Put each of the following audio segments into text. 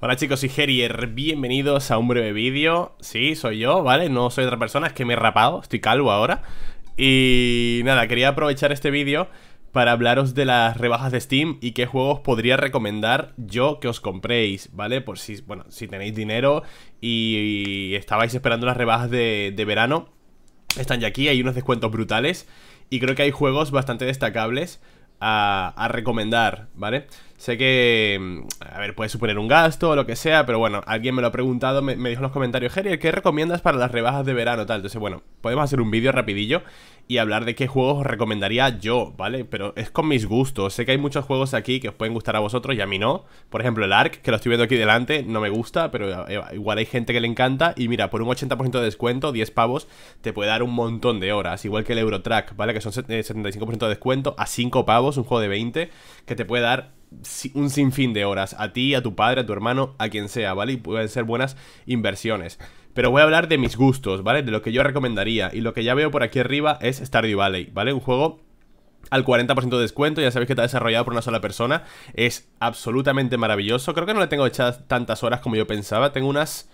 Hola chicos y Gerier, bienvenidos a un breve vídeo Sí, soy yo, ¿vale? No soy otra persona, es que me he rapado, estoy calvo ahora Y nada, quería aprovechar este vídeo para hablaros de las rebajas de Steam y qué juegos podría recomendar yo que os compréis, ¿vale? Por si, bueno, si tenéis dinero y, estabais esperando las rebajas de, verano Están ya aquí, hay unos descuentos brutales Y creo que hay juegos bastante destacables a, a, recomendar, ¿vale? Sé que, mm, a ver, puede suponer un gasto o lo que sea, pero bueno, alguien me lo ha preguntado, me, dijo en los comentarios, Henry, ¿qué recomiendas para las rebajas de verano? Tal, entonces, bueno, podemos hacer un vídeo rapidillo y hablar de qué juegos os recomendaría yo, ¿vale? Pero es con mis gustos, sé que hay muchos juegos aquí que os pueden gustar a vosotros y a mí no. Por ejemplo, el Ark, que lo estoy viendo aquí delante, no me gusta, pero eh, igual hay gente que le encanta y mira, por un 80% de descuento, 10 pavos, te puede dar un montón de horas, igual que el Eurotrack, ¿vale? Que son 75% eh, de descuento a 5 pavos, un juego de 20, que te puede dar un sinfín de horas, a ti, a tu padre, a tu hermano, a quien sea, ¿vale? Y pueden ser buenas inversiones. Pero voy a hablar de mis gustos, ¿vale? De lo que yo recomendaría. Y lo que ya veo por aquí arriba es Stardew Valley, ¿vale? Un juego al 40% de descuento, ya sabéis que está desarrollado por una sola persona, es absolutamente maravilloso, creo que no le tengo echadas tantas horas como yo pensaba, tengo unas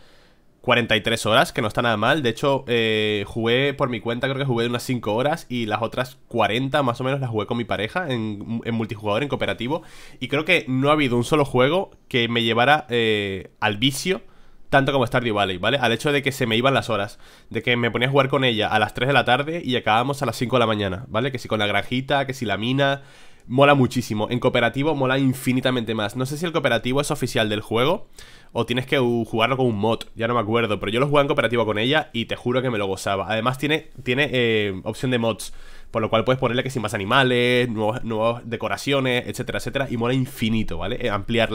43 horas, que no está nada mal. De hecho, eh, jugué por mi cuenta, creo que jugué unas 5 horas y las otras 40 más o menos las jugué con mi pareja en, multijugador, en cooperativo. Y creo que no ha habido un solo juego que me llevara eh, al vicio tanto como Stardew Valley, ¿vale? Al hecho de que se me iban las horas, de que me ponía a jugar con ella a las 3 de la tarde y acabamos a las 5 de la mañana, ¿vale? Que si con la granjita, que si la mina, mola muchísimo. En cooperativo mola infinitamente más. No sé si el cooperativo es oficial del juego, o tienes que jugarlo con un mod, ya no me acuerdo, pero yo lo jugué en cooperativa con ella y te juro que me lo gozaba. Además tiene, tiene eh, opción de mods, por lo cual puedes ponerle que sin más animales, nuevas, decoraciones, etcétera, etcétera, y mola infinito, ¿vale? Eh, ampliar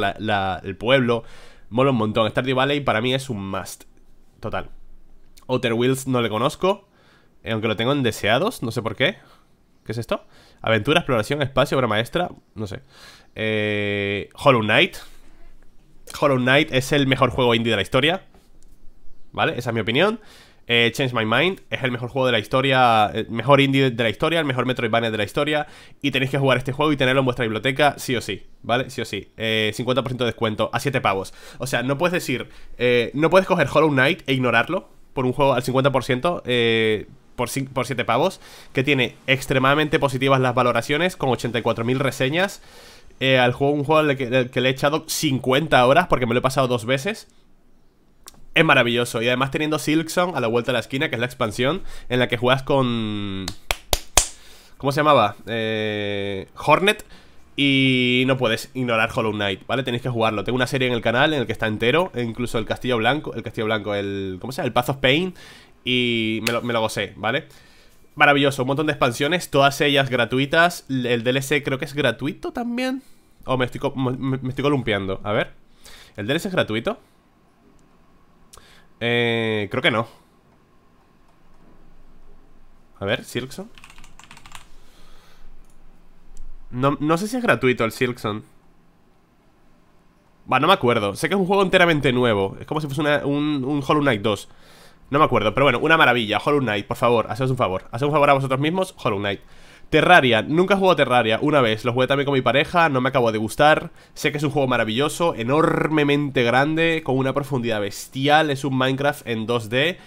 el pueblo, mola un montón. Stardew Valley para mí es un must, total. Outer Wheels no le conozco, eh, aunque lo tengo en deseados, no sé por qué. ¿Qué es esto? Aventura, exploración, espacio, obra maestra, no sé. Hollow Knight, Hollow Knight es el mejor juego indie de la historia. ¿Vale? Esa es mi opinión. Eh, Change My Mind es el mejor juego de la historia, eh, mejor indie de la historia, el mejor Metroidvania de la historia. Y tenéis que jugar este juego y tenerlo en vuestra biblioteca, sí o sí, ¿vale? Sí o sí. 50% eh, de descuento a 7 pavos. O sea, no puedes decir, no puedes coger Hollow Knight e ignorarlo por un juego al 50%. por, por 7 pavos, que tiene extremadamente positivas las valoraciones, con 84.000 reseñas, eh, al juego, un juego al que, le he echado 50 horas porque me lo he pasado dos veces. Es maravilloso. Y además teniendo Silksong a la vuelta de la esquina, que es la expansión, en la que juegas con... ¿Cómo se llamaba? Eh, Hornet. Y no puedes ignorar Hollow Knight, ¿vale? Tenéis que jugarlo. Tengo una serie en el canal en el que está entero, e incluso el Castillo Blanco, el Castillo Blanco, el... ¿Cómo se El Path of Pain. Y me lo, gocé, ¿vale? vale Maravilloso, un montón de expansiones, todas ellas gratuitas. El DLC creo que es gratuito también. O me, estoy, me, columpiando. A ver. ¿El DLC es gratuito? Eh, creo que no. A ver, Silkson. No, sé si es gratuito el Silkson. Va, no me acuerdo. Sé que es un juego enteramente nuevo. Es como si fuese un, un Hollow Knight 2. No me acuerdo, pero bueno, una maravilla. Hollow Knight, por favor, haced un favor. Haced un favor a vosotros mismos, Hollow Knight. Terraria, nunca he jugado Terraria, una vez, lo jugué también con mi pareja, no me acabo de gustar Sé que es un juego maravilloso, enormemente grande, con una profundidad bestial, es un Minecraft en 2D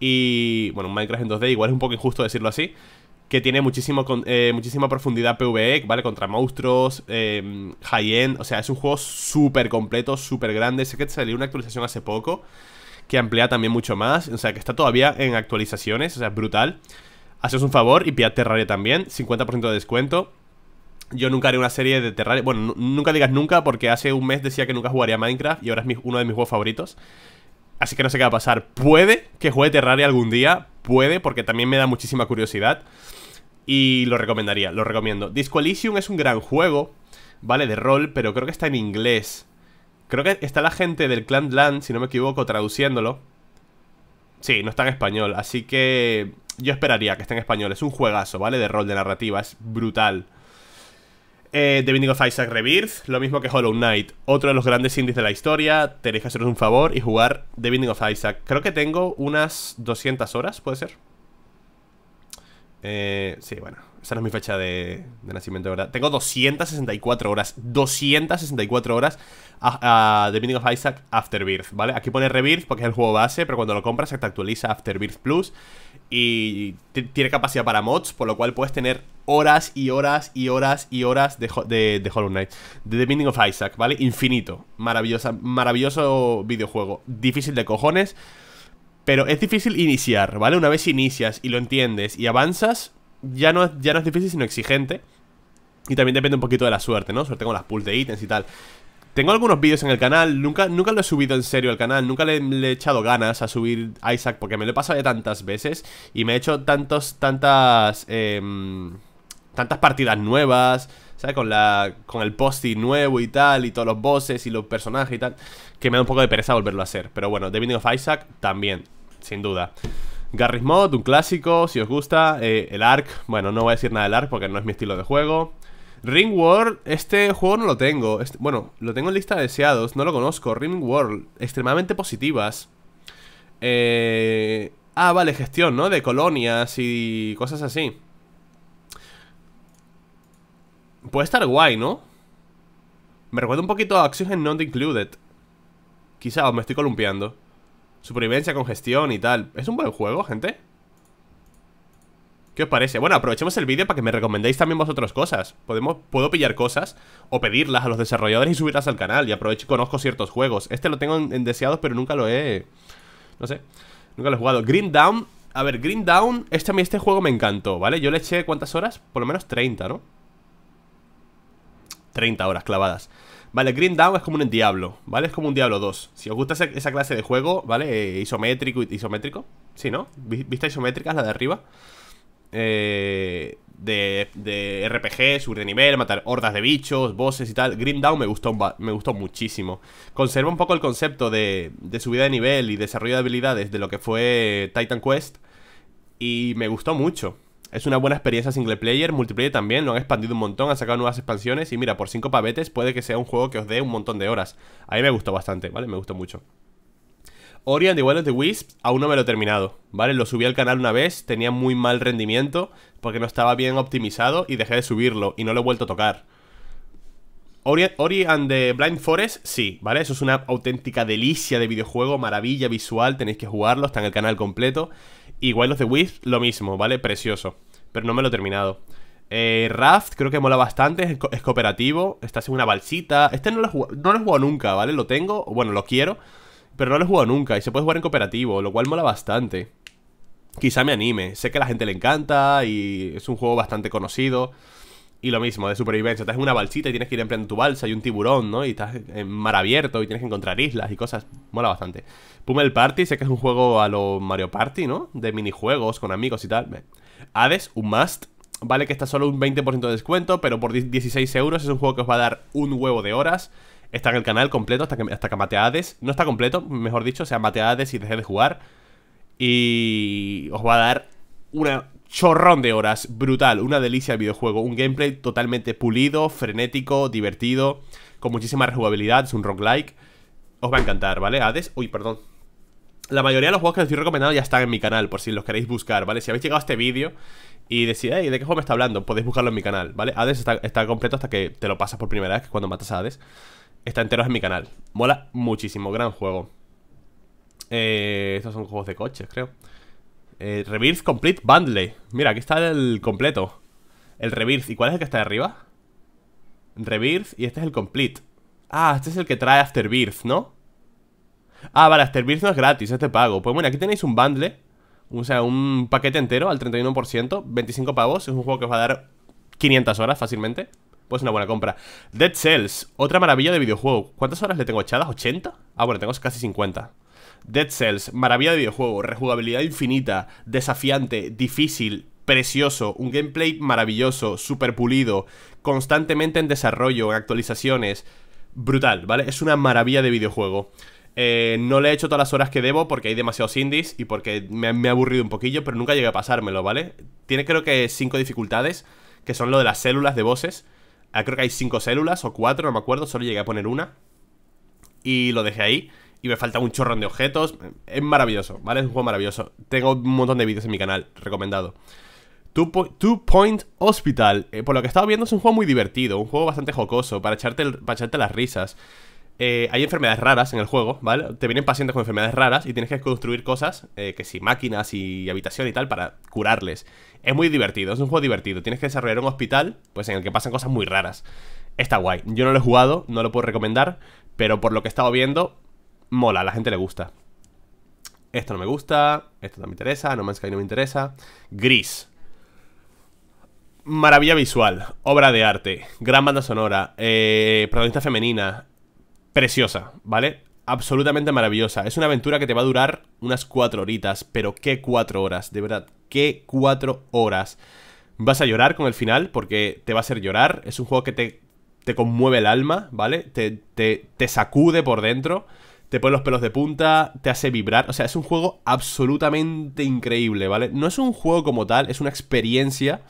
Y... bueno, un Minecraft en 2D igual es un poco injusto decirlo así que tiene muchísimo, eh, muchísima profundidad PvE, ¿vale? Contra monstruos, eh, high-end, o sea, es un juego súper completo, súper grande. Sé que salió una actualización hace poco, que amplía también mucho más. O sea, que está todavía en actualizaciones, o sea, es brutal. Haces un favor y pillad Terraria también, 50% de descuento. Yo nunca haré una serie de Terraria. Bueno, nunca digas nunca, porque hace un mes decía que nunca jugaría Minecraft y ahora es uno de mis juegos favoritos. Así que no sé qué va a pasar. Puede que juegue Terraria algún día, puede, porque también me da muchísima curiosidad. Y lo recomendaría, lo recomiendo. Disco es un gran juego, ¿vale? De rol, pero creo que está en inglés. Creo que está la gente del clan Land, si no me equivoco, traduciéndolo. Sí, no está en español, así que yo esperaría que esté en español. Es un juegazo, ¿vale? De rol, de narrativa, es brutal. Eh, The Binding of Isaac Rebirth, lo mismo que Hollow Knight, otro de los grandes indies de la historia. Tenéis que haceros un favor y jugar The Binding of Isaac. Creo que tengo unas 200 horas, ¿puede ser? Eh, sí, bueno, esa no es mi fecha de, de nacimiento, ¿verdad? Tengo 264 horas. 264 horas a, The Binding of Isaac Afterbirth, ¿vale? Aquí pone Rebirth porque es el juego base, pero cuando lo compras se te actualiza Afterbirth Plus. Y tiene capacidad para mods, por lo cual puedes tener horas y horas y horas y horas de, Hollow Knight. De The Meeting of Isaac, ¿vale? Infinito. maravilloso videojuego. Difícil de cojones. Pero es difícil iniciar, ¿vale? Una vez inicias y lo entiendes y avanzas, ya no, es, difícil, sino exigente. Y también depende un poquito de la suerte, ¿no? Suerte con las pulls de ítems y tal. Tengo algunos vídeos en el canal, nunca, nunca lo he subido en serio al canal, nunca le, he echado ganas a subir Isaac porque me lo he pasado ya tantas veces y me he hecho tantos, tantas, em, tantas partidas nuevas, ¿sabes? Con, la, con el posti nuevo y tal, y todos los bosses y los personajes y tal, que me da un poco de pereza volverlo a hacer. Pero bueno, The Binding of Isaac también, sin duda. Garry's Mod, un clásico, si os gusta. Eh, el Ark, bueno, no voy a decir nada del Ark porque no es mi estilo de juego. Ring World, este juego no lo tengo. Este, bueno, lo tengo en lista de deseados, no lo conozco. Ring World, extremadamente positivas. Eh, ah, vale, gestión, ¿no? De colonias y cosas así. Puede estar guay, ¿no? Me recuerda un poquito a Oxygen Not Included. Quizá, me estoy columpiando. Supervivencia, congestión y tal Es un buen juego, gente ¿Qué os parece? Bueno, aprovechemos el vídeo para que me recomendéis también vosotros cosas Podemos, Puedo pillar cosas o pedirlas a los desarrolladores y subirlas al canal Y aprovecho y conozco ciertos juegos Este lo tengo en, deseados pero nunca lo he... No sé, nunca lo he jugado Green Down, a ver, Green Down Este, este juego me encantó, ¿vale? Yo le eché, ¿cuántas horas? Por lo menos 30, ¿no? 30 horas clavadas Vale, Green Down es como un Diablo, ¿vale? Es como un Diablo 2 Si os gusta esa, clase de juego, ¿vale? Eh, isométrico, isométrico Sí, ¿no? Vista isométrica la de arriba eh, de, de RPG, subir de nivel, matar hordas de bichos, bosses y tal. Green Down me gustó, me gustó muchísimo. Conserva un poco el concepto de, de subida de nivel y desarrollo de habilidades de lo que fue Titan Quest. Y me gustó mucho es una buena experiencia single player, multiplayer también, lo han expandido un montón, han sacado nuevas expansiones y mira, por 5 pavetes puede que sea un juego que os dé un montón de horas. A mí me gustó bastante, ¿vale? Me gustó mucho. Ori and the Will of the Wisps aún no me lo he terminado, ¿vale? Lo subí al canal una vez, tenía muy mal rendimiento porque no estaba bien optimizado y dejé de subirlo y no lo he vuelto a tocar. Ori, and the Blind Forest, sí, ¿vale? Eso es una auténtica delicia de videojuego, maravilla visual, tenéis que jugarlo, está en el canal completo. Igual los de the lo mismo, ¿vale? Precioso, pero no me lo he terminado. Eh, Raft, creo que mola bastante, es, cooperativo, estás en una balsita. Este no lo, no lo he jugado nunca, ¿vale? Lo tengo, bueno, lo quiero, pero no lo he jugado nunca y se puede jugar en cooperativo, lo cual mola bastante. Quizá me anime, sé que a la gente le encanta y es un juego bastante conocido. Y lo mismo, de supervivencia. Estás en una balsita y tienes que ir emprendiendo tu balsa y un tiburón, ¿no? Y estás en mar abierto y tienes que encontrar islas y cosas. Mola bastante. Pumel Party, sé que es un juego a lo Mario Party, ¿no? De minijuegos con amigos y tal. Hades, un must. Vale que está solo un 20% de descuento, pero por 16 euros es un juego que os va a dar un huevo de horas. Está en el canal completo hasta que, hasta que Hades. No está completo, mejor dicho, o sea, mate Hades y dejé de jugar. Y os va a dar una chorrón de horas, brutal, una delicia el videojuego, un gameplay totalmente pulido, frenético, divertido, con muchísima rejugabilidad, es un roguelike. Os va a encantar, ¿vale? Hades, uy, perdón. La mayoría de los juegos que os estoy recomendado ya están en mi canal, por si los queréis buscar, ¿vale? Si habéis llegado a este vídeo y decís, ¿de qué juego me está hablando? Podéis buscarlo en mi canal, ¿vale? Hades está, completo hasta que te lo pasas por primera vez, que cuando matas a Hades. Está entero en mi canal. Mola muchísimo, gran juego. Eh, estos son juegos de coches, creo. Eh, Rebirth Complete Bundle. Mira, aquí está el completo. El Rebirth. ¿Y cuál es el que está de arriba? Rebirth y este es el Complete. Ah, este es el que trae Afterbirth, ¿no? Ah, vale, Afterbirth no es gratis, este pago. Pues bueno, aquí tenéis un bundle. O sea, un paquete entero al 31%. 25 pavos. Es un juego que os va a dar 500 horas fácilmente. Pues una buena compra. Dead Cells, otra maravilla de videojuego. ¿Cuántas horas le tengo echadas? ¿80? Ah, bueno, tengo casi 50. Dead Cells, maravilla de videojuego, rejugabilidad infinita, desafiante, difícil, precioso, un gameplay maravilloso, super pulido, constantemente en desarrollo, en actualizaciones. Brutal, ¿vale? Es una maravilla de videojuego. Eh, no le he hecho todas las horas que debo porque hay demasiados indies y porque me, he aburrido un poquillo, pero nunca llegué a pasármelo, ¿vale? Tiene creo que cinco dificultades, que son lo de las células de voces ah, creo que hay cinco células o cuatro, no me acuerdo, solo llegué a poner una. Y lo dejé ahí y me falta un chorrón de objetos. Es maravilloso, ¿vale? Es un juego maravilloso. Tengo un montón de vídeos en mi canal, recomendado. Two, Point Hospital. Eh, por lo que he estado viendo es un juego muy divertido, un juego bastante jocoso, para echarte, las risas. Eh, hay enfermedades raras en el juego, ¿vale? Te vienen pacientes con enfermedades raras y tienes que construir cosas, eh, que si máquinas y habitación y tal, para curarles. Es muy divertido, es un juego divertido. Tienes que desarrollar un hospital, pues en el que pasan cosas muy raras. Está guay. Yo no lo he jugado, no lo puedo recomendar, pero por lo que he estado viendo, mola, a la gente le gusta. Esto no me gusta, esto no me interesa, No Man's Sky no me interesa. Gris. Maravilla visual, obra de arte, gran banda sonora, eh, protagonista femenina, preciosa, ¿vale? Absolutamente maravillosa. Es una aventura que te va a durar unas cuatro horitas, pero qué cuatro horas, de verdad, qué cuatro horas. Vas a llorar con el final porque te va a hacer llorar. Es un juego que te, te conmueve el alma, ¿vale? te, te sacude por dentro te pone los pelos de punta, te hace vibrar. O sea, es un juego absolutamente increíble, ¿vale? No es un juego como tal, es una experiencia.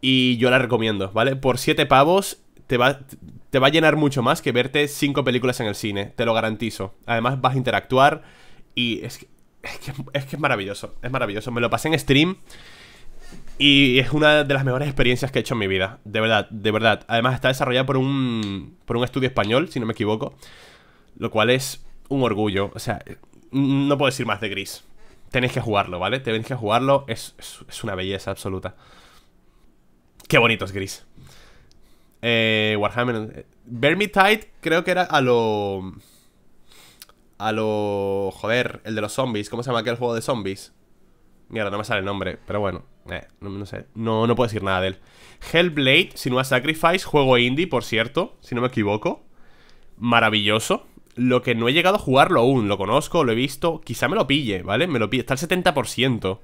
Y yo la recomiendo, ¿vale? Por siete pavos te va, te va a llenar mucho más que verte 5 películas en el cine, te lo garantizo. Además vas a interactuar y es que, es que, es maravilloso, es maravilloso. Me lo pasé en stream y es una de las mejores experiencias que he hecho en mi vida, de verdad, de verdad. Además está desarrollado por un, por un estudio español, si no me equivoco. Lo cual es un orgullo. O sea, no puedo decir más de gris. Tenéis que jugarlo, ¿vale? Tenéis que jugarlo. Es, una belleza absoluta. Qué bonito es gris. Eh, Warhammer. Eh, Vermintide creo que era a lo. A lo. Joder, el de los zombies. ¿Cómo se llama aquel juego de zombies? Mierda, no me sale el nombre, pero bueno. Eh, no, sé. No, puedo decir nada de él. Hellblade, Sinua Sacrifice, juego indie, por cierto, si no me equivoco. Maravilloso lo que no he llegado a jugarlo aún, lo conozco, lo he visto, quizá me lo pille, ¿vale? Me lo pille, está al 70%.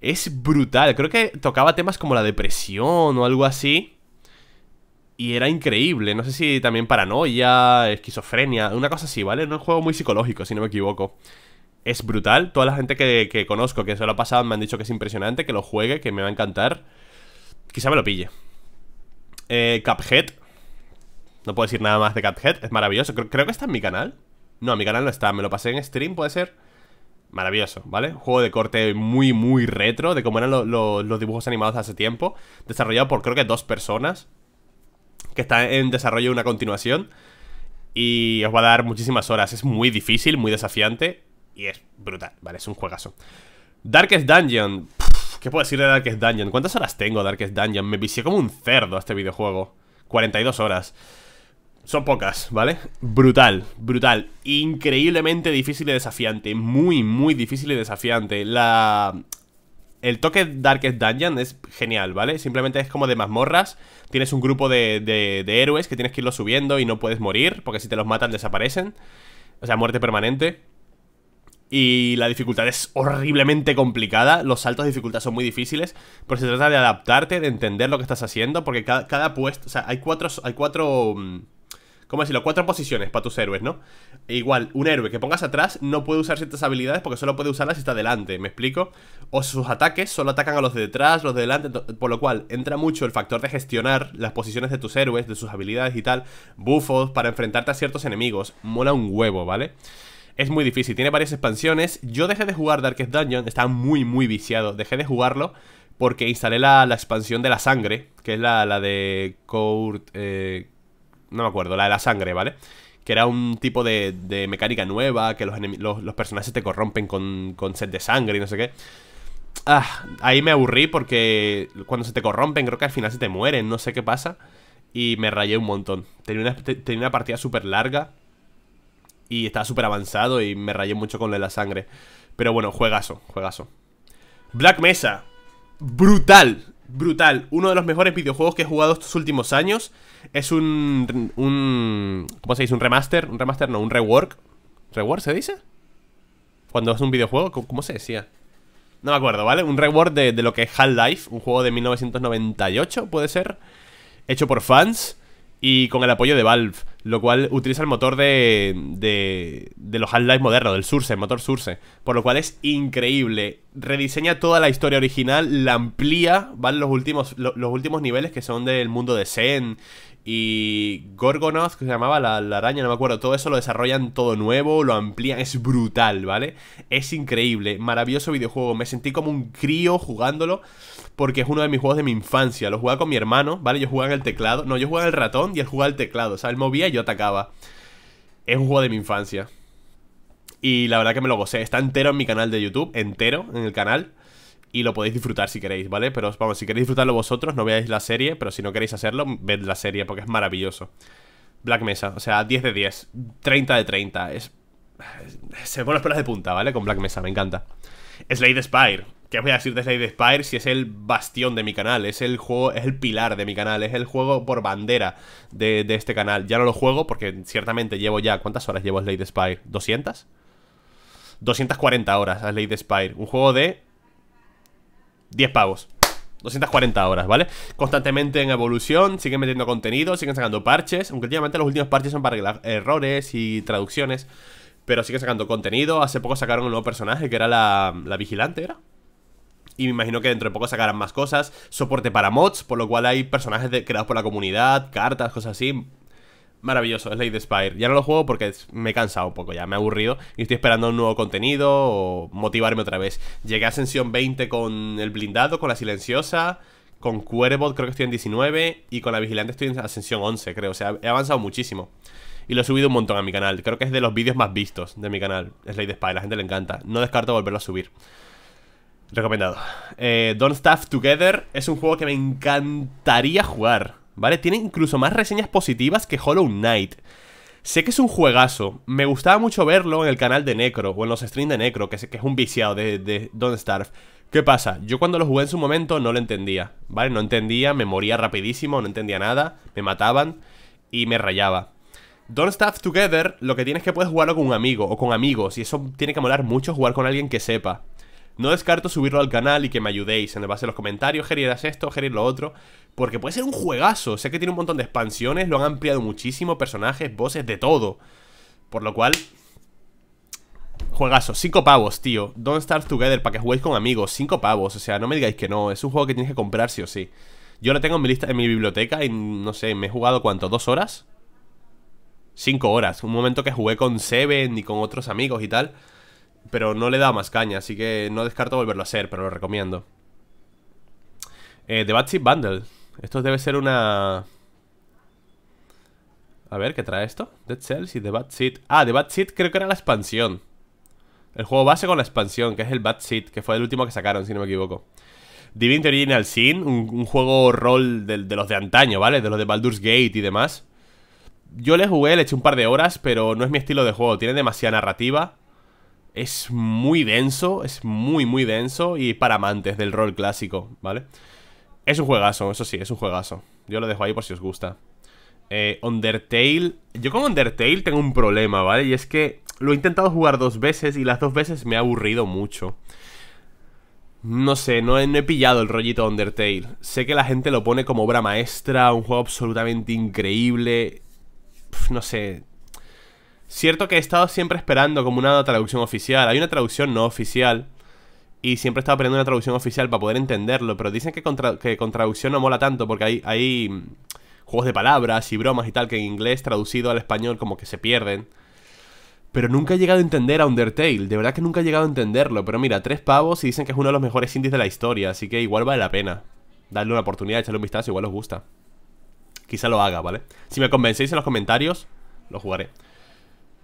Es brutal, creo que tocaba temas como la depresión o algo así. Y era increíble, no sé si también paranoia, esquizofrenia, una cosa así, ¿vale? es un juego muy psicológico, si no me equivoco. Es brutal, toda la gente que, conozco que se lo ha pasado me han dicho que es impresionante, que lo juegue, que me va a encantar. Quizá me lo pille. Eh, Cuphead, no puedo decir nada más de Cathead, es maravilloso. Creo, que está en mi canal. No, en mi canal no está, me lo pasé en stream, puede ser. Maravilloso, ¿vale? Un juego de corte muy, muy retro, de cómo eran los dibujos animados hace tiempo. Desarrollado por creo que dos personas. Que está en desarrollo una continuación. Y os va a dar muchísimas horas. Es muy difícil, muy desafiante. Y es brutal, ¿vale? Es un juegazo. Darkest Dungeon. ¿Qué puedo decir de Darkest Dungeon? ¿Cuántas horas tengo Darkest Dungeon? Me vicié como un cerdo a este videojuego. 42 horas. Son pocas, ¿vale? Brutal, brutal. Increíblemente difícil y desafiante. Muy, muy difícil y desafiante. La... El toque Darkest Dungeon es genial, ¿vale? Simplemente es como de mazmorras. Tienes un grupo de, de, héroes que tienes que irlo subiendo y no puedes morir, porque si te los matan desaparecen. O sea, muerte permanente. Y la dificultad es horriblemente complicada. Los saltos de dificultad son muy difíciles. Pero se trata de adaptarte, de entender lo que estás haciendo. Porque cada, puesto. O sea, hay cuatro. Hay cuatro. Mm, ¿cómo decirlo? Cuatro posiciones para tus héroes, ¿no? E igual, un héroe que pongas atrás no puede usar ciertas habilidades porque solo puede usarlas si está delante, ¿me explico? O sus ataques solo atacan a los de detrás, los de delante, por lo cual entra mucho el factor de gestionar las posiciones de tus héroes, de sus habilidades y tal, buffos para enfrentarte a ciertos enemigos. Mola un huevo, ¿vale? Es muy difícil, tiene varias expansiones. Yo dejé de jugar Darkest Dungeon, estaba muy, muy viciado. Dejé de jugarlo porque instalé la, expansión de la sangre, que es la, la de Court... Eh, no me acuerdo, la de la sangre, ¿vale? Que era un tipo de, de mecánica nueva, que los, los, personajes te corrompen con, con set de sangre y no sé qué. Ah, ahí me aburrí porque cuando se te corrompen, creo que al final se te mueren, no sé qué pasa. Y me rayé un montón. Tenía una, partida súper larga y estaba súper avanzado y me rayé mucho con la sangre. Pero bueno, juegazo, juegazo. Black Mesa. Brutal brutal, uno de los mejores videojuegos que he jugado estos últimos años. Es un, un ¿cómo se dice? Un remaster, un remaster no, un rework. ¿Rework se dice? Cuando es un videojuego, ¿cómo se decía? No me acuerdo, ¿vale? Un rework de, de lo que es Half-Life, un juego de 1998, puede ser, hecho por fans y con el apoyo de Valve lo cual utiliza el motor de, de, de los Half-Life modernos, del Surse, el motor Source, por lo cual es increíble. Rediseña toda la historia original, la amplía, van los últimos, los últimos niveles que son del mundo de Zen y Gorgonoth, que se llamaba la, la, araña, no me acuerdo, todo eso lo desarrollan todo nuevo, lo amplían, es brutal, ¿vale? Es increíble, maravilloso videojuego, me sentí como un crío jugándolo porque es uno de mis juegos de mi infancia. Lo jugaba con mi hermano, ¿vale? Yo jugaba en el teclado. No, yo jugaba el ratón y él jugaba el teclado. O sea, él movía y yo atacaba. Es un juego de mi infancia. Y la verdad que me lo gocé. Está entero en mi canal de YouTube, entero en el canal. Y lo podéis disfrutar si queréis, ¿vale? Pero vamos, si queréis disfrutarlo vosotros, no veáis la serie. Pero si no queréis hacerlo, ved la serie porque es maravilloso. Black Mesa, o sea, 10 de 10, 30 de 30. Es... Se ponen las pelas de punta, ¿vale? Con Black Mesa, me encanta. Slade Spire. ¿Qué voy a decir de Slade Spire si es el bastión de mi canal? Es el juego, es el pilar de mi canal, es el juego por bandera de, este canal. Ya no lo juego porque ciertamente llevo ya. ¿Cuántas horas llevo Slade Spire? ¿200? 240 horas a Slade Spire. Un juego de 10 pavos. 240 horas, ¿vale? Constantemente en evolución, siguen metiendo contenido, siguen sacando parches, aunque últimamente los últimos parches son para errores y traducciones pero siguen sacando contenido. Hace poco sacaron un nuevo personaje que era la, vigilante, ¿era? Y me imagino que dentro de poco sacarán más cosas. Soporte para mods, por lo cual hay personajes creados por la comunidad, cartas, cosas así. Maravilloso, es Lady Spire. Ya no lo juego porque me he cansado un poco, ya me he aburrido y estoy esperando un nuevo contenido o motivarme otra vez. Llegué a Ascensión 20 con el blindado, con la silenciosa, con Cuervo, creo que estoy en 19 y con la vigilante estoy en Ascensión 11, creo. O sea, he avanzado muchísimo y lo he subido un montón a mi canal. Creo que es de los vídeos más vistos de mi canal, es Lady Spy, la gente le encanta. No descarto volverlo a subir. Recomendado. Eh, Don't Staff Together es un juego que me encantaría jugar, ¿vale? Tiene incluso más reseñas positivas que Hollow Knight. Sé que es un juegazo, me gustaba mucho verlo en el canal de Necro o en los streams de Necro, que es, que es un viciado de, de Don't Starve. ¿Qué pasa? Yo cuando lo jugué en su momento no lo entendía, ¿vale? No entendía, me moría rapidísimo, no entendía nada, me mataban y me rayaba. Don't Staff Together, lo que tienes que puedes jugarlo con un amigo o con amigos, y eso tiene que molar mucho jugar con alguien que sepa. No descarto subirlo al canal y que me ayudéis en el base de los comentarios, gerirás esto, Gerir lo otro, porque puede ser un juegazo. Sé que tiene un montón de expansiones, lo han ampliado muchísimo, personajes, voces, de todo. Por lo cual, juegazo, cinco pavos, tío. Don't Start Together para que juguéis con amigos, cinco pavos, o sea, no me digáis que no, es un juego que tienes que comprar sí o sí. Yo lo tengo en mi lista en mi biblioteca y no sé, me he jugado cuánto, dos horas 5 horas. Un momento que jugué con Seven y con otros amigos y tal. Pero no le da más caña, así que no descarto volverlo a hacer, pero lo recomiendo. Eh, The Batship Bundle. Esto debe ser una... A ver, ¿qué trae esto? Dead Cells y The Bad Seed. Ah, The Bad Seed creo que era la expansión. El juego base con la expansión, que es el Bad Seed, que fue el último que sacaron, si no me equivoco. Divinity Original Sin, un, juego rol de, de, los de antaño, ¿vale? De los de Baldur's Gate y demás. Yo le jugué, le eché un par de horas, pero no es mi estilo de juego. Tiene demasiada narrativa. Es muy denso, es muy, muy denso y para amantes del rol clásico, ¿vale? Es un juegazo, eso sí, es un juegazo. Yo lo dejo ahí por si os gusta. Eh, Undertale. Yo con Undertale tengo un problema, ¿vale? Y es que lo he intentado jugar dos veces y las dos veces me ha aburrido mucho. No sé, no he, no he, pillado el rollito Undertale. Sé que la gente lo pone como obra maestra, un juego absolutamente increíble no sé. Cierto que he estado siempre esperando como una traducción oficial. Hay una traducción no oficial. Y siempre he estado esperando una traducción oficial para poder entenderlo. Pero dicen que con, traducción no mola tanto porque hay, hay mm, juegos de palabras y bromas y tal que en inglés traducido al español como que se pierden. Pero nunca he llegado a entender a Undertale. De verdad que nunca he llegado a entenderlo. Pero mira, tres pavos y dicen que es uno de los mejores indies de la historia. Así que igual vale la pena. Darle una oportunidad, echarle un vistazo, igual os gusta. Quizá lo haga, ¿vale? Si me convencéis en los comentarios, lo jugaré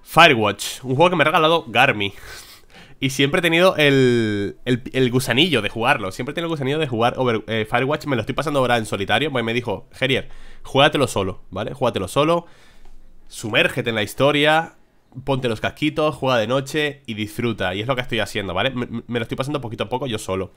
Firewatch, un juego que me ha regalado Garmi Y siempre he tenido el, el, gusanillo de jugarlo Siempre he tenido el gusanillo de jugar eh, Firewatch Me lo estoy pasando ahora en solitario Pues me dijo, Gerier, jugátelo solo, ¿vale? Jugátelo solo Sumérgete en la historia Ponte los casquitos, juega de noche y disfruta Y es lo que estoy haciendo, ¿vale? me lo estoy pasando poquito a poco yo solo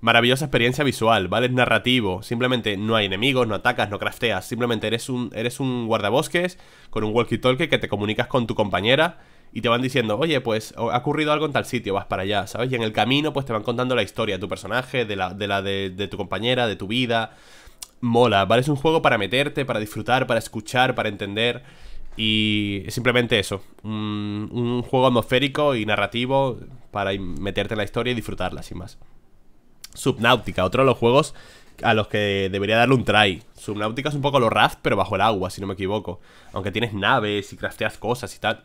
Maravillosa experiencia visual, ¿vale? Es narrativo. Simplemente no hay enemigos, no atacas, no crafteas. Simplemente eres un, eres un guardabosques con un walkie-talkie que te comunicas con tu compañera y te van diciendo, oye, pues ha ocurrido algo en tal sitio, vas para allá, ¿sabes? Y en el camino, pues te van contando la historia de tu personaje, de la de, tu compañera, de tu vida. Mola, ¿vale? Es un juego para meterte, para disfrutar, para escuchar, para entender. Y simplemente eso, un, un juego atmosférico y narrativo para meterte en la historia y disfrutarla, sin más. Subnautica, otro de los juegos a los que debería darle un try. Subnautica es un poco lo Raft, pero bajo el agua, si no me equivoco. Aunque tienes naves y crafteas cosas y tal.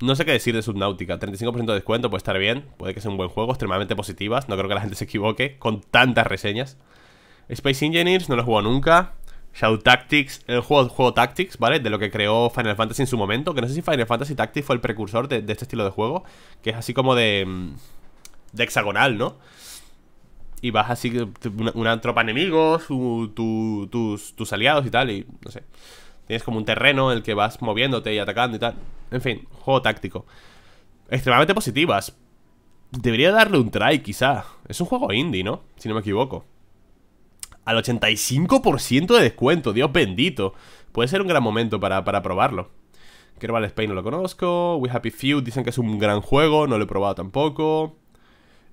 No sé qué decir de Subnautica. 35% de descuento, puede estar bien. Puede que sea un buen juego, extremadamente positivas. No creo que la gente se equivoque con tantas reseñas. Space Engineers, no lo he jugado nunca. Shadow Tactics, el juego, juego Tactics, ¿vale? De lo que creó Final Fantasy en su momento. Que no sé si Final Fantasy Tactics fue el precursor de, de este estilo de juego. Que es así como de... Mm, de hexagonal, ¿no? y vas así una, tropa de enemigos, tus, aliados y tal, y no sé. Tienes como un terreno en el que vas moviéndote y atacando y tal. En fin, juego táctico. Extremadamente positivas. Debería darle un try, quizá. Es un juego indie, ¿no? Si no me equivoco. Al 85% de descuento, Dios bendito. Puede ser un gran momento para, para probarlo. Kerbal Spain no lo conozco. We Happy Few dicen que es un gran juego, no lo he probado tampoco.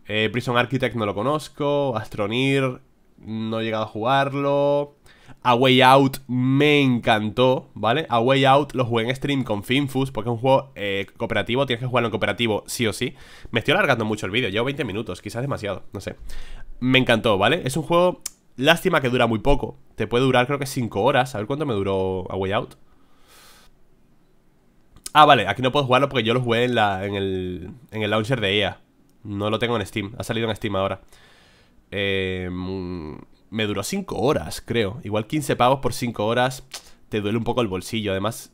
Eh, Prison Architect no lo conozco. Astronir, no he llegado a jugarlo. A Way Out me encantó, ¿vale? A Way Out lo jugué en stream con Finfus porque es un juego eh, cooperativo, tienes que jugarlo en cooperativo sí o sí. Me estoy alargando mucho el vídeo, llevo 20 minutos, quizás demasiado, no sé. Me encantó, ¿vale? Es un juego, lástima que dura muy poco, te puede durar creo que 5 horas, a ver cuánto me duró A Way Out. Ah, vale, aquí no puedo jugarlo porque yo lo jugué en, el, en el launcher de EA. No lo tengo en Steam. Ha salido en Steam ahora. Em, me duró 5 horas, creo. Igual 15 pavos por 5 horas te duele un poco el bolsillo. Además,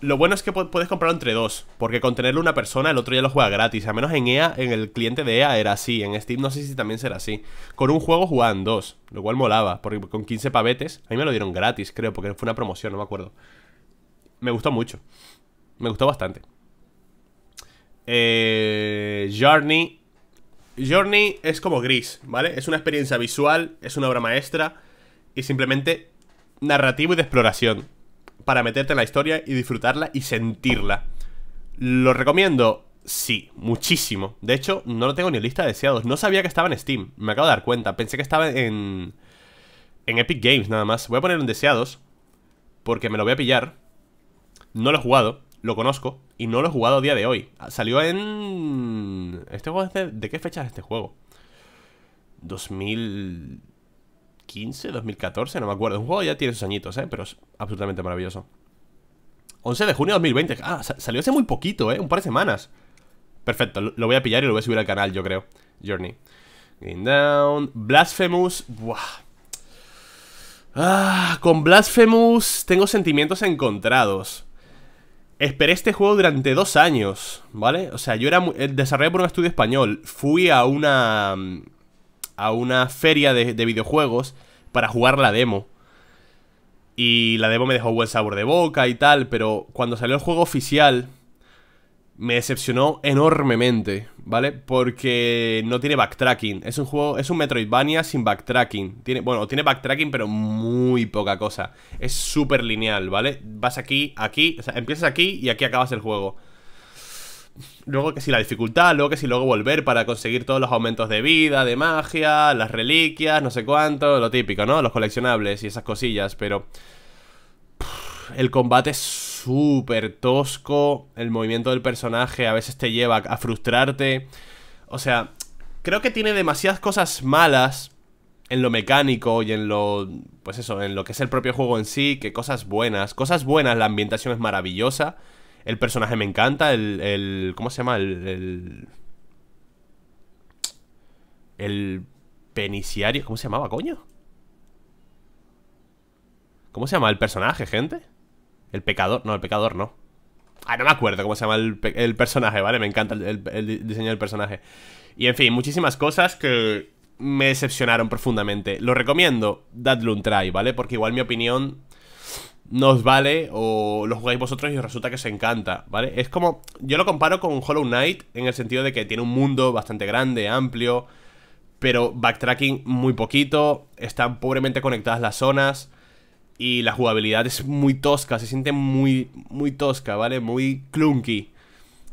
lo bueno es que puedes comprarlo entre dos, porque con tenerlo una persona, el otro ya lo juega gratis. A menos en EA, en el cliente de EA era así. En Steam no sé si también será así. Con un juego jugaban dos, lo cual molaba, porque con 15 pavetes, a mí me lo dieron gratis, creo, porque fue una promoción, no me acuerdo. Me gustó mucho. Me gustó bastante. Eh, Journey. Journey es como gris, ¿vale? Es una experiencia visual, es una obra maestra y simplemente narrativo y de exploración para meterte en la historia y disfrutarla y sentirla. ¿Lo recomiendo? Sí, muchísimo. De hecho, no lo tengo ni lista de deseados. No sabía que estaba en Steam, me acabo de dar cuenta. Pensé que estaba en, en Epic Games nada más. Voy a poner en deseados porque me lo voy a pillar. No lo he jugado lo conozco y no lo he jugado a día de hoy. Salió en... ¿Este juego de... qué fecha es este juego? 2015, 2014, no me acuerdo. Un juego ya tiene sus añitos, ¿eh? Pero es absolutamente maravilloso. 11 de junio de 2020. Ah, salió hace muy poquito, ¿eh? Un par de semanas. Perfecto, lo voy a pillar y lo voy a subir al canal, yo creo. Journey. Green Down. Blasphemous. Buah. Ah, con Blasphemous tengo sentimientos encontrados. Esperé este juego durante dos años, ¿vale? O sea, yo era eh, desarrollado por un estudio español. Fui a una. a una feria de, de videojuegos para jugar la demo. Y la demo me dejó buen sabor de boca y tal, pero cuando salió el juego oficial, me decepcionó enormemente, ¿vale? Porque no tiene backtracking. Es un juego, es un Metroidvania sin backtracking. Tiene, bueno, tiene backtracking, pero muy poca cosa. Es súper lineal, ¿vale? Vas aquí, aquí, o sea, empiezas aquí y aquí acabas el juego. Luego que si la dificultad, luego que si luego volver para conseguir todos los aumentos de vida, de magia, las reliquias, no sé cuánto, lo típico, ¿no? Los coleccionables y esas cosillas, pero... el combate es Super tosco, el movimiento del personaje a veces te lleva a frustrarte. O sea, creo que tiene demasiadas cosas malas en lo mecánico y en lo. Pues eso, en lo que es el propio juego en sí, que cosas buenas. Cosas buenas, la ambientación es maravillosa. El personaje me encanta, el. el ¿Cómo se llama? El. El. el peniciario. ¿Cómo se llamaba, coño? ¿Cómo se llama el personaje, gente? El pecador, no, el pecador no Ah, no me acuerdo cómo se llama el, el personaje, ¿vale? Me encanta el, diseño del personaje Y en fin, muchísimas cosas que me decepcionaron profundamente Lo recomiendo, dadle un try, ¿vale? Porque igual mi opinión no os vale o lo jugáis vosotros y os resulta que os encanta, ¿vale? Es como, yo lo comparo con Hollow Knight en el sentido de que tiene un mundo bastante grande, amplio, pero backtracking muy poquito, están pobremente conectadas las zonas, y la jugabilidad es muy tosca, se siente muy, muy tosca, ¿vale? Muy clunky.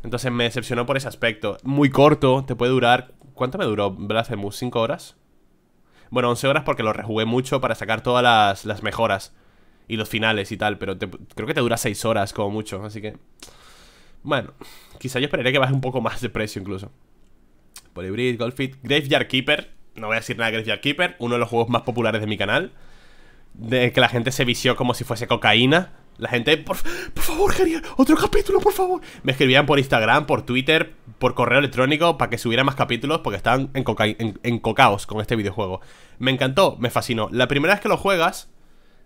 Entonces me decepcionó por ese aspecto. Muy corto, te puede durar... ¿Cuánto me duró Blasphemous? cinco horas? Bueno, 11 horas porque lo rejugué mucho para sacar todas las, mejoras y los finales y tal, pero creo que te dura 6 horas como mucho, así que... Bueno, quizá yo esperaría que baje un poco más de precio incluso. Polybrid, Fit Graveyard Keeper, no voy a decir nada de Graveyard Keeper, uno de los juegos más populares de mi canal de que la gente se vició como si fuese cocaína. La gente, por, favor, quería otro capítulo, por favor. Me escribían por Instagram, por Twitter, por correo electrónico para que subiera más capítulos porque estaban en, en, cocaos con este videojuego. Me encantó, me fascinó. La primera vez que lo juegas,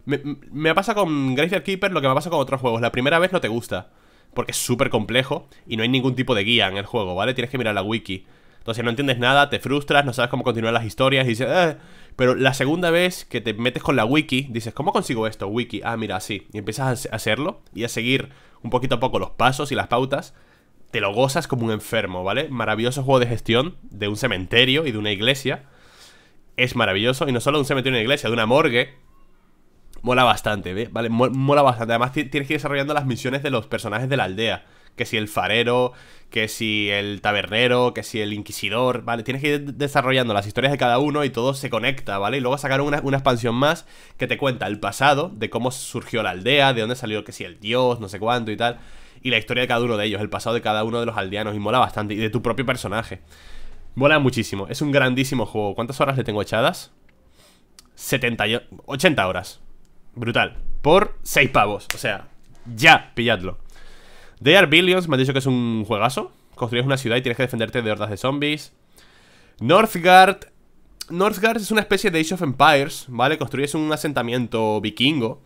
me, pasa con Gracier Keeper lo que me pasa con otros juegos. La primera vez no te gusta porque es súper complejo y no hay ningún tipo de guía en el juego, ¿vale? Tienes que mirar la wiki. Entonces no entiendes nada, te frustras, no sabes cómo continuar las historias y dices, ah, pero la segunda vez que te metes con la wiki, dices, ¿cómo consigo esto? Wiki, ah, mira, así. Y empiezas a hacerlo y a seguir un poquito a poco los pasos y las pautas. Te lo gozas como un enfermo, ¿vale? Maravilloso juego de gestión de un cementerio y de una iglesia. Es maravilloso. Y no solo de un cementerio y una iglesia, de una morgue. Mola bastante, ¿vale? Mola bastante. Además, tienes que ir desarrollando las misiones de los personajes de la aldea que si el farero, que si el tabernero, que si el inquisidor, ¿vale? Tienes que ir desarrollando las historias de cada uno y todo se conecta, ¿vale? Y luego sacar una, una expansión más que te cuenta el pasado, de cómo surgió la aldea, de dónde salió que si el dios, no sé cuánto y tal. Y la historia de cada uno de ellos, el pasado de cada uno de los aldeanos, y mola bastante, y de tu propio personaje. Mola muchísimo, es un grandísimo juego. ¿Cuántas horas le tengo echadas? 70, 80 horas. Brutal. Por 6 pavos, o sea, ya, pilladlo. They Are Billions me han dicho que es un juegazo. Construyes una ciudad y tienes que defenderte de hordas de zombies. Northgard. Northgard es una especie de Age of Empires, ¿vale? Construyes un asentamiento vikingo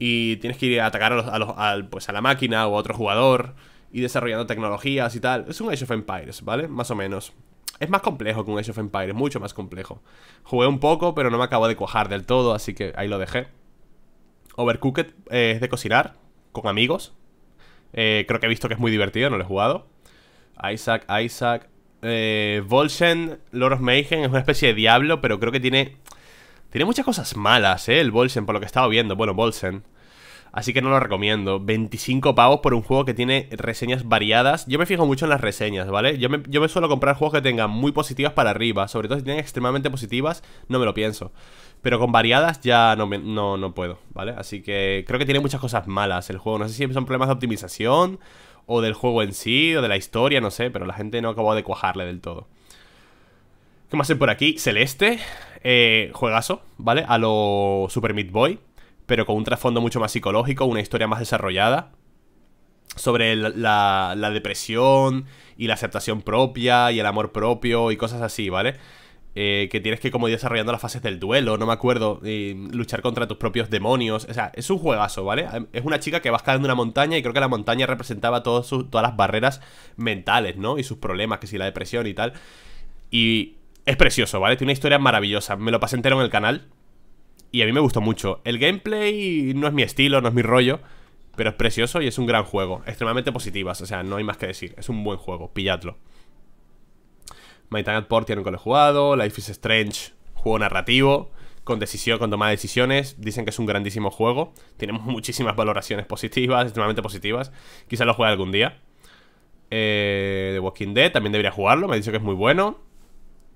y tienes que ir a atacar a pues, la máquina o a otro jugador y desarrollando tecnologías y tal. Es un Age of Empires, ¿vale? Más o menos. Es más complejo que un Age of Empires, mucho más complejo. Jugué un poco, pero no me acabo de cojar del todo, así que ahí lo dejé. Overcooked eh, es de cocinar con amigos, eh, creo que he visto que es muy divertido, no lo he jugado. Isaac, Isaac. Eh, Volsen, Lord of Mayhem, es una especie de diablo, pero creo que tiene. Tiene muchas cosas malas, ¿eh? El Volsen, por lo que estaba viendo. Bueno, Volsen. Así que no lo recomiendo. 25 pavos por un juego que tiene reseñas variadas. Yo me fijo mucho en las reseñas, ¿vale? Yo me, yo me suelo comprar juegos que tengan muy positivas para arriba. Sobre todo si tienen extremadamente positivas, no me lo pienso. Pero con variadas ya no, puedo, ¿vale? Así que creo que tiene muchas cosas malas el juego. No sé si son problemas de optimización o del juego en sí, o de la historia, no sé, pero la gente no acabó de cuajarle del todo. ¿Qué más hay por aquí? Celeste, eh, juegazo, ¿vale? A lo Super Meat Boy, pero con un trasfondo mucho más psicológico, una historia más desarrollada, sobre la depresión y la aceptación propia y el amor propio y cosas así, ¿vale? Eh, que tienes que como ir desarrollando las fases del duelo, no me acuerdo, luchar contra tus propios demonios. O sea, es un juegazo, ¿vale? Es una chica que va escalando una montaña y creo que la montaña representaba todos todas las barreras mentales, ¿no? Y sus problemas, que si la depresión y tal. Y es precioso, ¿vale? Tiene una historia maravillosa. Me lo pasé entero en el canal y a mí me gustó mucho. El gameplay no es mi estilo, no es mi rollo, pero es precioso y es un gran juego. Extremadamente positivas, o sea, no hay más que decir. Es un buen juego, pilladlo. My Time Port lo he jugado, Life is Strange, juego narrativo, con decisión, con toma de decisiones, dicen que es un grandísimo juego, tenemos muchísimas valoraciones positivas, extremadamente positivas, Quizá lo juegue algún día. Eh, The Walking Dead, también debería jugarlo, me ha que es muy bueno.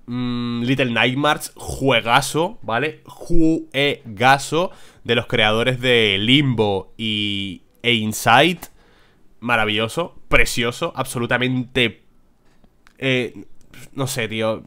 Mm, Little Nightmares, juegazo, ¿vale? Juegazo de los creadores de Limbo y, e Insight. Maravilloso, precioso, absolutamente eh, no sé, tío.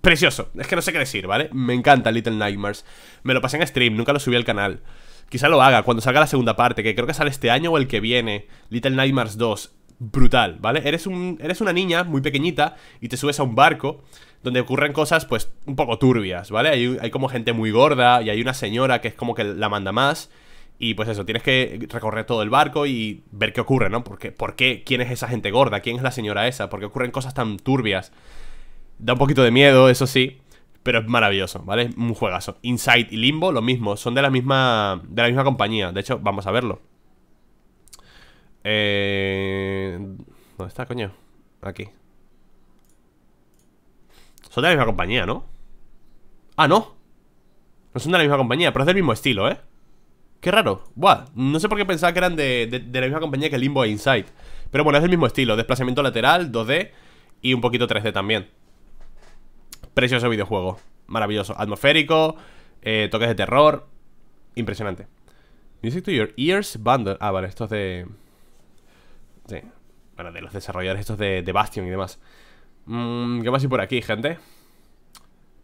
Precioso. Es que no sé qué decir, ¿vale? Me encanta Little Nightmares. Me lo pasé en stream, nunca lo subí al canal. Quizá lo haga cuando salga la segunda parte, que creo que sale este año o el que viene. Little Nightmares 2. Brutal, ¿vale? Eres, un, eres una niña muy pequeñita y te subes a un barco donde ocurren cosas, pues, un poco turbias, ¿vale? Hay, hay como gente muy gorda y hay una señora que es como que la manda más. Y pues eso, tienes que recorrer todo el barco y ver qué ocurre, ¿no? Porque, ¿Por qué? ¿Quién es esa gente gorda? ¿Quién es la señora esa? ¿Por qué ocurren cosas tan turbias? Da un poquito de miedo, eso sí, pero es maravilloso, ¿vale? Un juegazo. Inside y Limbo, lo mismo, son de la misma, de la misma compañía. De hecho, vamos a verlo. Eh, ¿Dónde está, coño? Aquí. Son de la misma compañía, ¿no? Ah, no. No son de la misma compañía, pero es del mismo estilo, ¿eh? Qué raro. Buah, no sé por qué pensaba que eran de, la misma compañía que Limbo e Inside. Pero bueno, es el mismo estilo. Desplazamiento lateral, 2D y un poquito 3D también. Precioso videojuego. Maravilloso. Atmosférico, eh, toques de terror. Impresionante. Music to your ears bundle. Ah, vale, estos de... Sí. Bueno, de los desarrolladores estos de, Bastion y demás. Mmm. ¿Qué más hay por aquí, gente?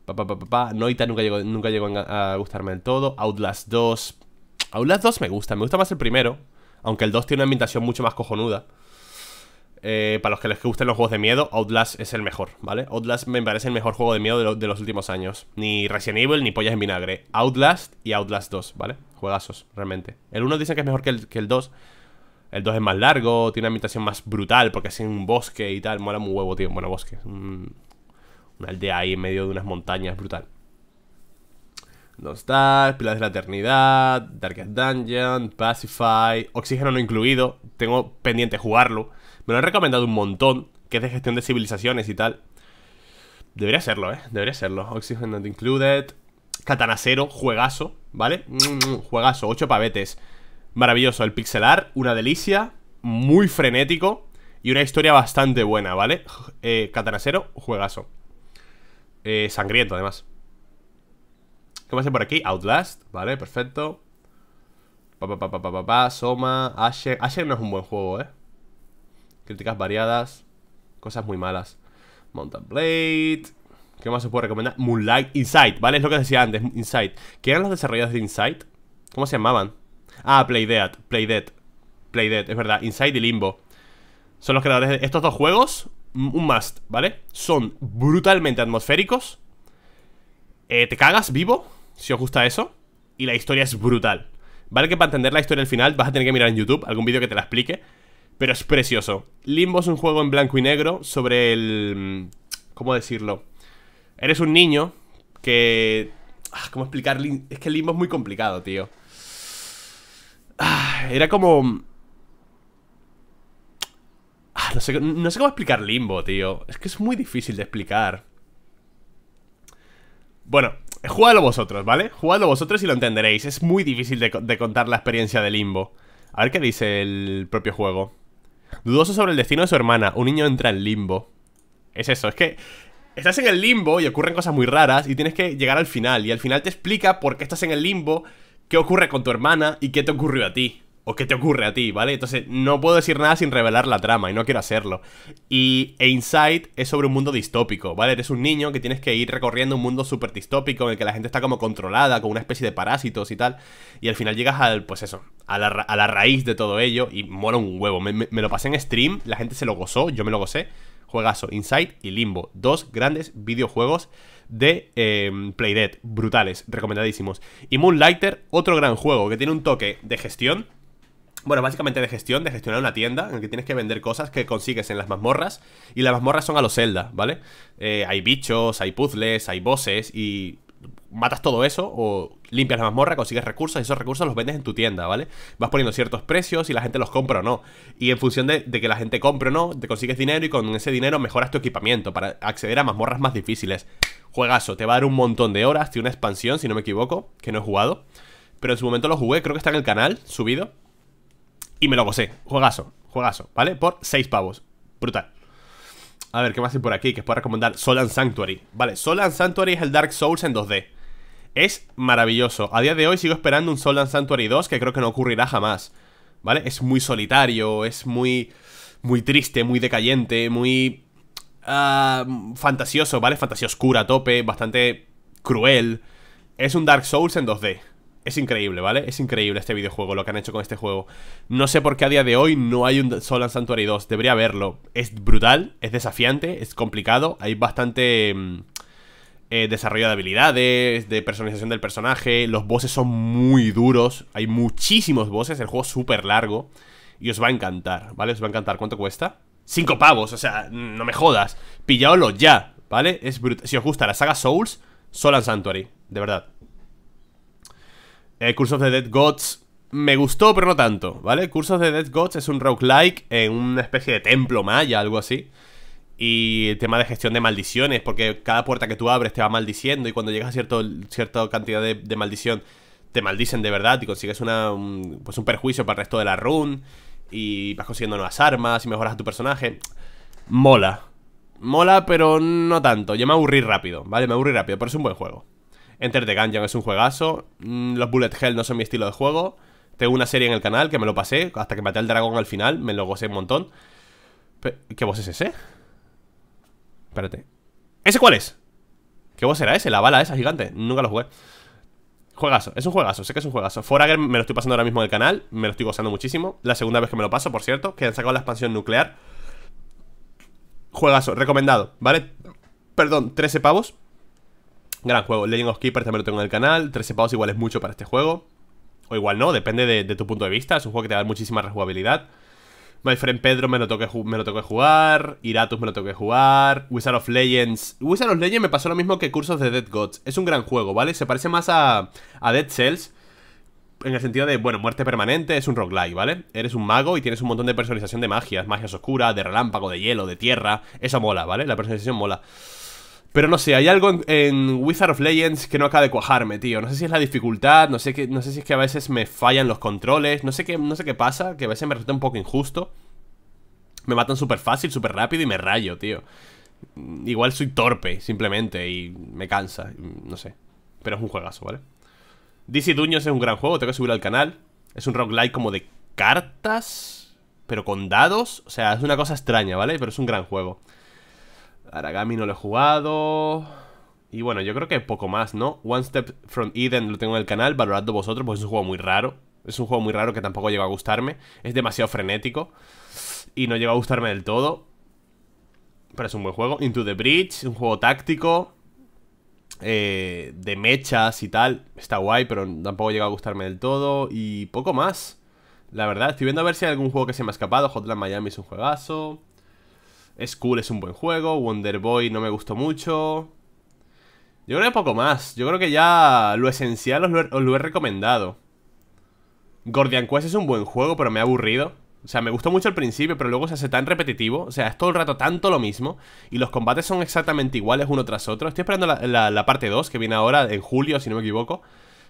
Pa, pa, pa, Noita nunca nunca llegó a gustarme del todo. Outlast 2. Outlast 2 dos me gusta, me gusta más el primero, aunque el 2 tiene una ambientación mucho más cojonuda. Eh, para los que les gusten los juegos de miedo, Outlast es el mejor, ¿vale? Outlast me parece el mejor juego de miedo de, los últimos años. Ni Resident Evil, ni Pollas en Vinagre. Outlast y Outlast 2, ¿vale? Juegazos, realmente. El 1 dicen que es mejor que el, que el 2. El 2 es más largo, tiene una ambientación más brutal porque es en un bosque y tal. Mola muy huevo, tío. Bueno, bosque. una aldea ahí en medio de unas montañas, brutal. Dark, Pilares de la Eternidad, Darkest Dungeon, Pacify, Oxígeno no incluido, tengo pendiente jugarlo. Me lo han recomendado un montón, que es de gestión de civilizaciones y tal. Debería serlo, ¿eh? Debería serlo. Oxígeno not included, Catanacero, juegazo, ¿vale? Mm, mm, juegazo, ocho pavetes. Maravilloso, el pixelar, una delicia, muy frenético y una historia bastante buena, ¿vale? Eh, juegazo. Eh, sangriento, además. ¿Qué pasa por aquí? Outlast, vale, perfecto. Pa, pa, pa, pa, Soma, Ashen. Ashen no es un buen juego, ¿eh? Críticas variadas, cosas muy malas. Mountain Blade. ¿Qué más se puede recomendar? Moonlight Inside ¿vale? Es lo que decía antes, Inside ¿Qué eran los desarrolladores de Insight? ¿Cómo se llamaban? Ah, Playdead, Playdead. Playdead, es verdad, Inside y Limbo. Son los creadores de estos dos juegos, un must, ¿vale? Son brutalmente atmosféricos. Eh, te cagas vivo si os gusta eso. Y la historia es brutal. Vale que para entender la historia al final vas a tener que mirar en YouTube algún vídeo que te la explique. Pero es precioso. Limbo es un juego en blanco y negro sobre el... Mm, ¿Cómo decirlo? Eres un niño que... Ah, ¿Cómo explicar? Es que Limbo es muy complicado, tío. Ah, era como... Ah, no sé cómo explicar Limbo, tío. Es que es muy difícil de explicar. Bueno, jugadlo vosotros, ¿vale? Jugadlo vosotros y lo entenderéis. Es muy difícil de, de contar la experiencia de Limbo. A ver qué dice el propio juego. Dudoso sobre el destino de su hermana, un niño entra en limbo. Es eso, es que estás en el limbo y ocurren cosas muy raras y tienes que llegar al final. Y al final te explica por qué estás en el limbo, qué ocurre con tu hermana y qué te ocurrió a ti. ¿O qué te ocurre a ti? ¿Vale? Entonces no puedo decir nada sin revelar la trama y no quiero hacerlo. Y Inside es sobre un mundo distópico, ¿vale? Eres un niño que tienes que ir recorriendo un mundo súper distópico en el que la gente está como controlada, con una especie de parásitos y tal. Y al final llegas al, pues eso, a la, raíz de todo ello y mola un huevo. Me, lo pasé en stream, la gente se lo gozó, yo me lo gocé. Juegazo, Inside y Limbo. Dos grandes videojuegos de eh, Playdead. Brutales, recomendadísimos. Y Moonlighter, otro gran juego que tiene un toque de gestión bueno, básicamente de gestión, de gestionar una tienda en la que tienes que vender cosas que consigues en las mazmorras. Y las mazmorras son a los Zelda, ¿vale? Eh, hay bichos, hay puzzles, hay bosses y matas todo eso o limpias la mazmorra, consigues recursos y esos recursos los vendes en tu tienda, ¿vale? Vas poniendo ciertos precios y la gente los compra o no. Y en función de, de, que la gente compre o no, te consigues dinero y con ese dinero mejoras tu equipamiento para acceder a mazmorras más difíciles. Juegazo, te va a dar un montón de horas, tiene una expansión, si no me equivoco, que no he jugado. Pero en su momento lo jugué, creo que está en el canal, subido. Y me lo gocé. Juegazo, juegazo, ¿vale? Por 6 pavos. Brutal. A ver, ¿qué más hay por aquí? Que os puedo recomendar Solan Sanctuary. Vale, Solan Sanctuary es el Dark Souls en 2D. Es maravilloso. A día de hoy sigo esperando un Solan Sanctuary 2 que creo que no ocurrirá jamás. ¿Vale? Es muy solitario, es muy. muy triste, muy decayente, muy. Ah, fantasioso, ¿vale? Fantasía oscura a tope, bastante cruel. Es un Dark Souls en 2D. Es increíble, ¿vale? Es increíble este videojuego, lo que han hecho con este juego. No sé por qué a día de hoy no hay un Solan Santuary Sanctuary 2. Debería haberlo. Es brutal, es desafiante, es complicado. Hay bastante mm, eh, desarrollo de habilidades, de personalización del personaje. Los bosses son muy duros. Hay muchísimos bosses. El juego es súper largo. Y os va a encantar, ¿vale? Os va a encantar. ¿Cuánto cuesta? Cinco pavos, o sea, no me jodas. Pillaoslo ya, ¿vale? Es Si os gusta la saga Souls, Solan Sanctuary. De verdad. Eh, Cursos de of Dead Gods me gustó, pero no tanto, ¿vale? Cursos de the Dead Gods es un roguelike en una especie de templo maya, algo así. Y el tema de gestión de maldiciones, porque cada puerta que tú abres te va maldiciendo y cuando llegas a cierta cantidad de, maldición te maldicen de verdad y consigues un, pues un perjuicio para el resto de la run y vas consiguiendo nuevas armas y mejoras a tu personaje. Mola. Mola, pero no tanto. Yo me aburrí rápido, ¿vale? Me aburrí rápido, pero es un buen juego. Enter the Gungeon es un juegazo. Mm, los Bullet Hell no son mi estilo de juego. Tengo una serie en el canal que me lo pasé hasta que maté al dragón al final. Me lo gocé un montón. ¿Qué voz es ese? Espérate. ¿Ese cuál es? ¿Qué voz era ese? La bala esa gigante. Nunca lo jugué. Juegazo, es un juegazo, sé que es un juegazo Forager me lo estoy pasando ahora mismo en el canal Me lo estoy gozando muchísimo, la segunda vez que me lo paso Por cierto, que han sacado la expansión nuclear Juegazo, recomendado, ¿vale? Perdón, 13 pavos Gran juego. Legend of Keeper también lo tengo en el canal. 13 pavos igual es mucho para este juego. O igual no, depende de, tu punto de vista. Es un juego que te da muchísima rejugabilidad. My Friend Pedro me lo toqué, me lo jugar. Iratus me lo toqué jugar. Wizard of Legends. Wizard of Legends me pasó lo mismo que Cursos de Dead Gods. Es un gran juego, ¿vale? Se parece más a, a Dead Cells. En el sentido de, bueno, muerte permanente es un roguelike, ¿vale? Eres un mago y tienes un montón de personalización de magias. Magias oscuras, de relámpago, de hielo, de tierra. Eso mola, ¿vale? La personalización mola. Pero no sé, hay algo en, Wizard of Legends que no acaba de cuajarme, tío. No sé si es la dificultad, no sé, que, no sé si es que a veces me fallan los controles, no sé qué, no sé qué pasa, que a veces me resulta un poco injusto. Me matan súper fácil, súper rápido y me rayo, tío. Igual soy torpe, simplemente, y me cansa, no sé. Pero es un juegazo, ¿vale? DC Duños es un gran juego, tengo que subirlo al canal. Es un roguelike como de cartas, pero con dados. O sea, es una cosa extraña, ¿vale? Pero es un gran juego. Aragami no lo he jugado. Y bueno, yo creo que poco más, ¿no? One Step from Eden lo tengo en el canal, valoradlo vosotros, porque es un juego muy raro. Es un juego muy raro que tampoco llega a gustarme. Es demasiado frenético. Y no llega a gustarme del todo. Pero es un buen juego. Into the Bridge, un juego táctico. Eh, de mechas y tal. Está guay, pero tampoco llega a gustarme del todo. Y poco más. La verdad, estoy viendo a ver si hay algún juego que se me ha escapado. Hotland Miami es un juegazo. Skull es un buen juego, Wonder Boy no me gustó mucho. Yo creo que poco más. Yo creo que ya lo esencial os lo, he, recomendado. Gordian Quest es un buen juego, pero me ha aburrido. O sea, me gustó mucho al principio, pero luego se hace tan repetitivo. O sea, es todo el rato tanto lo mismo. Y los combates son exactamente iguales uno tras otro. Estoy esperando la, parte 2, que viene ahora en julio, si no me equivoco.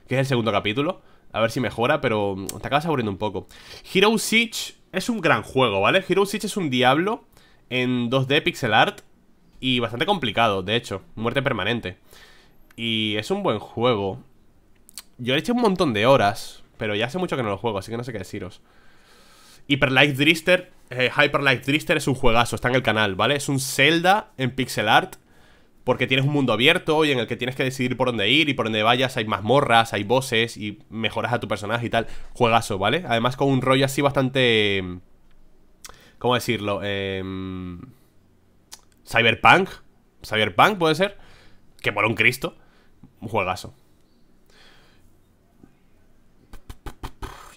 Que es el segundo capítulo. A ver si mejora, pero mm, te acabas aburriendo un poco. Hero Siege es un gran juego, ¿vale? Hero Siege es un diablo en 2D pixel art y bastante complicado, de hecho, muerte permanente. Y es un buen juego. Yo le hecho un montón de horas, pero ya hace mucho que no lo juego, así que no sé qué deciros. Hyper Light Drifter, eh, Hyper Drifter es un juegazo, está en el canal, ¿vale? Es un Zelda en pixel art porque tienes un mundo abierto y en el que tienes que decidir por dónde ir y por dónde vayas, hay mazmorras, hay bosses y mejoras a tu personaje y tal. Juegazo, ¿vale? Además con un rollo así bastante ¿Cómo decirlo? Em, Cyberpunk. Cyberpunk puede ser. Que por un Cristo. Un juegazo.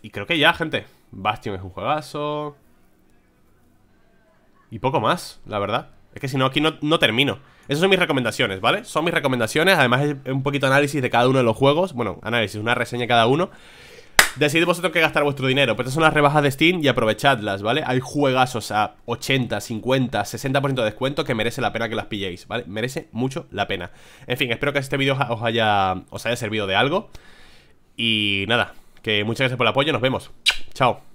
Y creo que ya, gente. Bastion es un juegazo. Y poco más, la verdad. Es que si no, aquí no, termino. Esas son mis recomendaciones, ¿vale? Son mis recomendaciones. Además, es un poquito análisis de cada uno de los juegos. Bueno, análisis, una reseña cada uno. Decid vosotros que gastar vuestro dinero. Pero estas son las rebajas de Steam y aprovechadlas, ¿vale? Hay juegazos a 80, 50, 60% de descuento que merece la pena que las pilléis, ¿vale? Merece mucho la pena. En fin, espero que este vídeo os haya, os haya servido de algo. Y nada, que muchas gracias por el apoyo. Nos vemos. Chao.